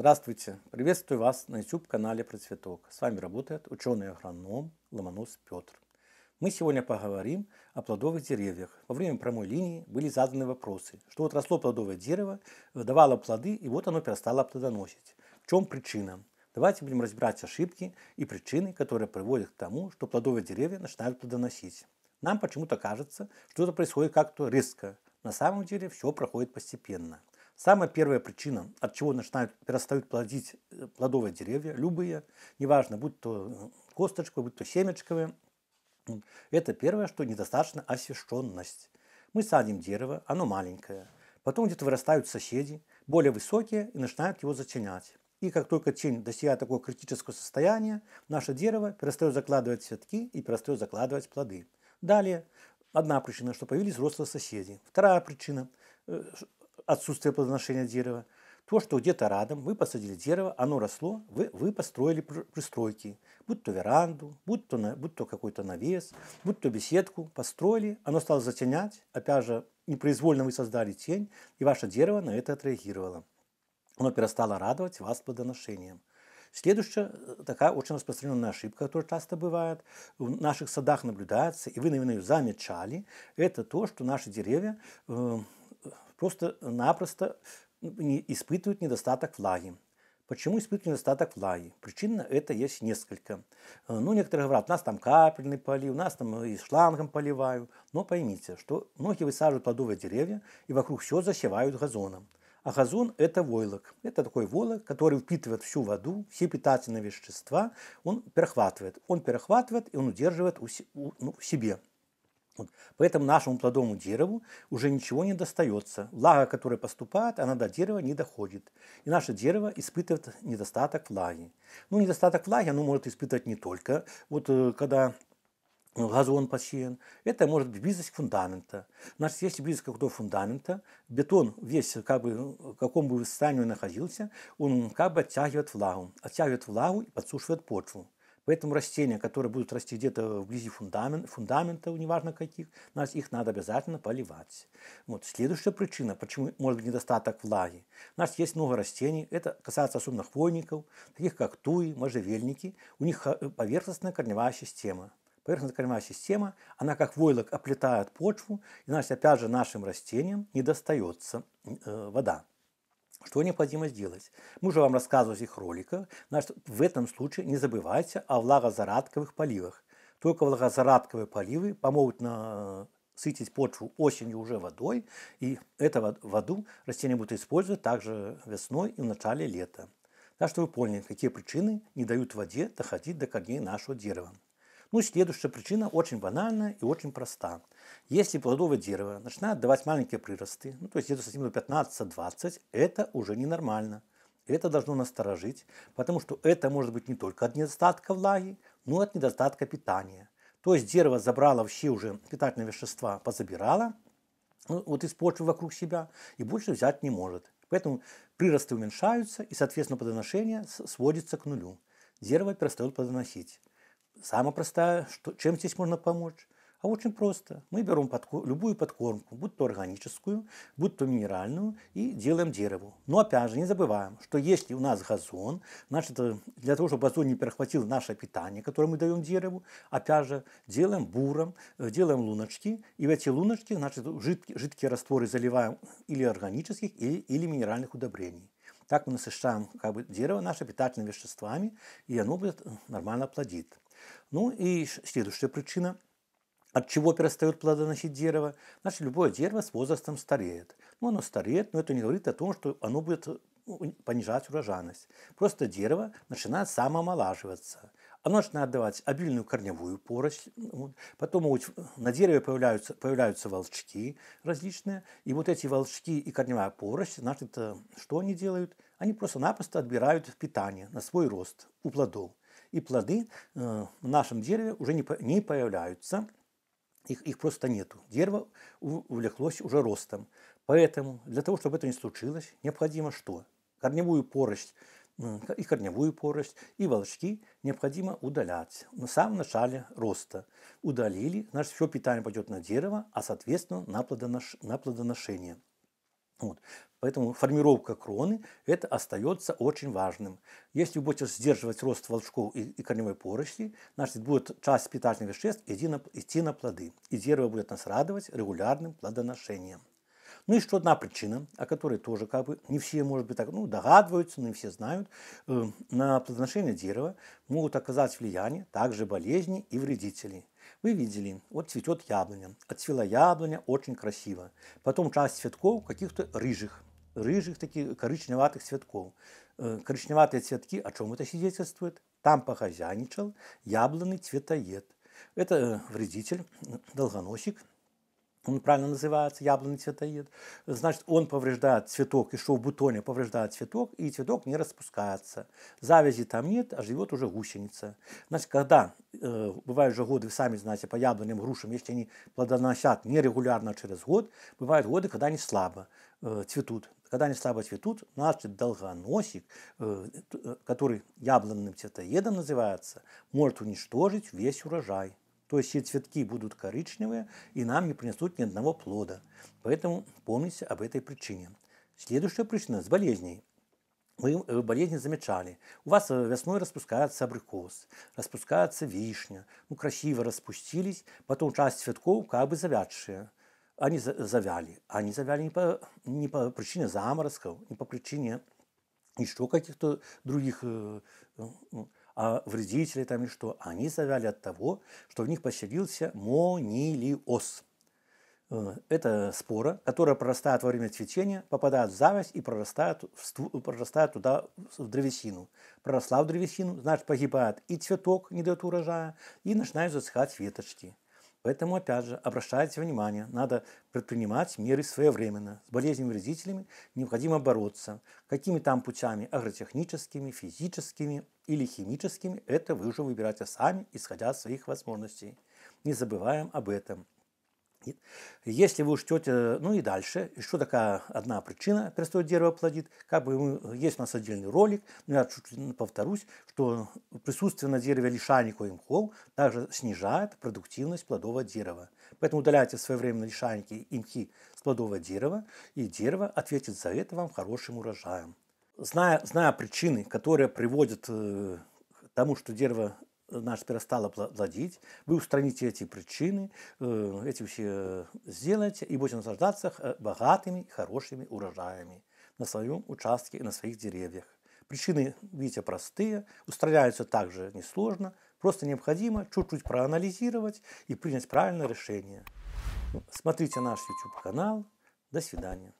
Здравствуйте! Приветствую вас на YouTube-канале «Про цветок». С вами работает ученый-агроном Ломонос Петр. Мы сегодня поговорим о плодовых деревьях. Во время прямой линии были заданы вопросы, что вот росло плодовое дерево, давало плоды, и вот оно перестало плодоносить. В чем причина? Давайте будем разбирать ошибки и причины, которые приводят к тому, что плодовые деревья начинают плодоносить. Нам почему-то кажется, что это происходит как-то резко. На самом деле все проходит постепенно. Самая первая причина, от чего начинают, перестают плодить э, плодовые деревья, любые, неважно, будь то э, косточковые, будь то семечковые, это первое, что недостаточно освещенность. Мы садим дерево, оно маленькое. Потом где-то вырастают соседи, более высокие, и начинают его затенять. И как только тень достигает такого критического состояния, наше дерево перестает закладывать цветки и перестает закладывать плоды. Далее, одна причина, что появились взрослые соседи. Вторая причина, э, отсутствие плодоношения дерева, то, что где-то рядом вы посадили дерево, оно росло, вы, вы построили пристройки, будь то веранду, будь то, на, будь то какой-то навес, будь то беседку, построили, оно стало затенять, опять же, непроизвольно вы создали тень, и ваше дерево на это отреагировало. Оно перестало радовать вас плодоношением. Следующая э, такая очень распространенная ошибка, которая часто бывает, в наших садах наблюдается, и вы, наверное, ее замечали, это то, что наши деревья э, просто-напросто испытывают недостаток влаги. Почему испытывают недостаток влаги? Причин это есть несколько. Э, ну, некоторые говорят, у нас там капельный полив, у нас там э, и шлангом поливают. Но поймите, что многие высаживают плодовые деревья и вокруг все засевают газоном. А газон – это войлок. Это такой войлок, который впитывает всю воду, все питательные вещества, он перехватывает. Он перехватывает и он удерживает у, ну, в себе. Вот. Поэтому нашему плодовому дереву уже ничего не достается. Влага, которая поступает, она до дерева не доходит. И наше дерево испытывает недостаток влаги. Ну, недостаток влаги оно может испытывать не только, вот э, когда ну, газон посеян. Это может быть близость фундамента. Значит, если близость какого-то фундамента, бетон весь, как бы, в каком бы состоянии он находился, он как бы оттягивает влагу. Оттягивает влагу и подсушивает почву. Поэтому растения, которые будут расти где-то вблизи фундамент, фундаментов, неважно каких, нас их надо обязательно поливать. Вот. Следующая причина, почему может быть недостаток влаги. У нас есть много растений, это касается особенно хвойников, таких как туи, можжевельники. У них э, поверхностная корневая система поверхностная корневая система, она как войлок оплетает почву, и, значит, опять же, нашим растениям не достается э, вода. Что необходимо сделать? Мы уже вам рассказывали в этих роликах. Значит, в этом случае не забывайте о влагозарадковых поливах. Только влагозарадковые поливы помогут на сытить почву осенью уже водой, и это воду растения будут использовать также весной и в начале лета. Так что вы поняли, какие причины не дают воде доходить до корней нашего дерева. Ну, следующая причина очень банальная и очень проста. Если плодовое дерево начинает давать маленькие приросты, ну, то есть где-то сантиметров 15-20, это уже ненормально. Это должно насторожить, потому что это может быть не только от недостатка влаги, но и от недостатка питания. То есть дерево забрало вообще уже питательные вещества, позабирало, ну, вот из почвы вокруг себя, и больше взять не может. Поэтому приросты уменьшаются, и, соответственно, подоношение сводится к нулю. Дерево перестает подоносить. Самое простое, что, чем здесь можно помочь? А очень просто. Мы берем подко любую подкормку, будь то органическую, будь то минеральную, и делаем дереву. Но опять же, не забываем, что если у нас газон, значит, э, для того, чтобы газон не перехватил наше питание, которое мы даем дереву, опять же, делаем буром, э, делаем луночки, и в эти луночки, значит, жидкие, жидкие растворы заливаем или органических, или, или минеральных удобрений. Так мы насыщаем как бы, дерево наше питательными веществами, и оно будет нормально плодить. Ну и следующая причина – от чего перестает плодоносить дерево? Значит, любое дерево с возрастом стареет. Ну, оно стареет, но это не говорит о том, что оно будет ну, понижать урожайность. Просто дерево начинает самомолаживаться. Оно начинает давать обильную корневую поросль. Ну, потом на дереве появляются, появляются волчки различные. И вот эти волчки и корневая поросль, значит, э, что они делают? Они просто-напросто отбирают питание на свой рост у плодов и плоды э, в нашем дереве уже не, не появляются, их, их просто нету. Дерево увлеклось уже ростом. Поэтому для того, чтобы это не случилось, необходимо что? Корневую порость э, и корневую порость, и волочки необходимо удалять на самом начале роста. Удалили, значит, все питание пойдет на дерево, а, соответственно, на, плодонош... на плодоношение. Вот. Поэтому формировка кроны – это остается очень важным. Если вы будете сдерживать рост волчков и, и корневой поросли, значит, будет часть питательных веществ идти на, идти на плоды, и дерево будет нас радовать регулярным плодоношением. Ну и еще одна причина, о которой тоже как бы не все, может быть, так, ну, догадываются, но не все знают, э, на плодоношение дерева могут оказать влияние также болезни и вредители. Вы видели, вот цветет яблоня, отцвела яблоня очень красиво, потом часть цветков каких-то рыжих, рыжих таких коричневатых цветков. Э, коричневатые цветки о чем это свидетельствует? Там похозяйничал яблонный цветоед. Это э, вредитель, э, долгоносик, он правильно называется, яблонный цветоед. Значит, он повреждает цветок, и что в бутоне повреждает цветок, и цветок не распускается. Завязи там нет, а живет уже гусеница. Значит, когда э, бывают же годы, вы сами знаете, по яблоням, грушам, если они плодоносят нерегулярно через год, бывают годы, когда они слабо э, цветут. Когда они слабо цветут, наш долгоносик, э, э, который яблонным цветоедом называется, может уничтожить весь урожай. То есть все цветки будут коричневые, и нам не принесут ни одного плода. Поэтому помните об этой причине. Следующая причина – с болезней. Вы э, болезни замечали. У вас весной распускается абрикос, распускается вишня. Ну, красиво распустились, потом часть цветков как бы завядшие они завяли. Они завяли не по, не по причине заморозков, не по причине еще каких-то других э, э, а вредителей там и что. Они завяли от того, что в них поселился монилиоз. Э, это спора, которая прорастает во время цветения, попадает в зависть и прорастает, в, прорастает туда, в древесину. Проросла в древесину, значит, погибает и цветок, не дает урожая, и начинают засыхать веточки – Поэтому, опять же, обращайте внимание, надо предпринимать меры своевременно. С болезнями-вредителями необходимо бороться. Какими там путями, агротехническими, физическими или химическими, это вы уже выбираете сами, исходя из своих возможностей. Не забываем об этом. Если вы учтете, э, ну и дальше, еще такая одна причина перестоит дерево плодит, как бы э, есть у нас отдельный ролик, но я чуть повторюсь, что присутствие на дереве лишайников и мхов также снижает продуктивность плодового дерева. Поэтому удаляйте своевременно лишайники и мхи с плодового дерева, и дерево ответит за это вам хорошим урожаем. Зная, зная причины, которые приводят э, к тому, что дерево наша перестала плодить, вы устраните эти причины, э, эти все э, сделаете и будете наслаждаться э, богатыми, хорошими урожаями на своем участке, и на своих деревьях. Причины, видите, простые, устраняются также несложно, просто необходимо чуть-чуть проанализировать и принять правильное решение. Смотрите наш YouTube-канал. До свидания.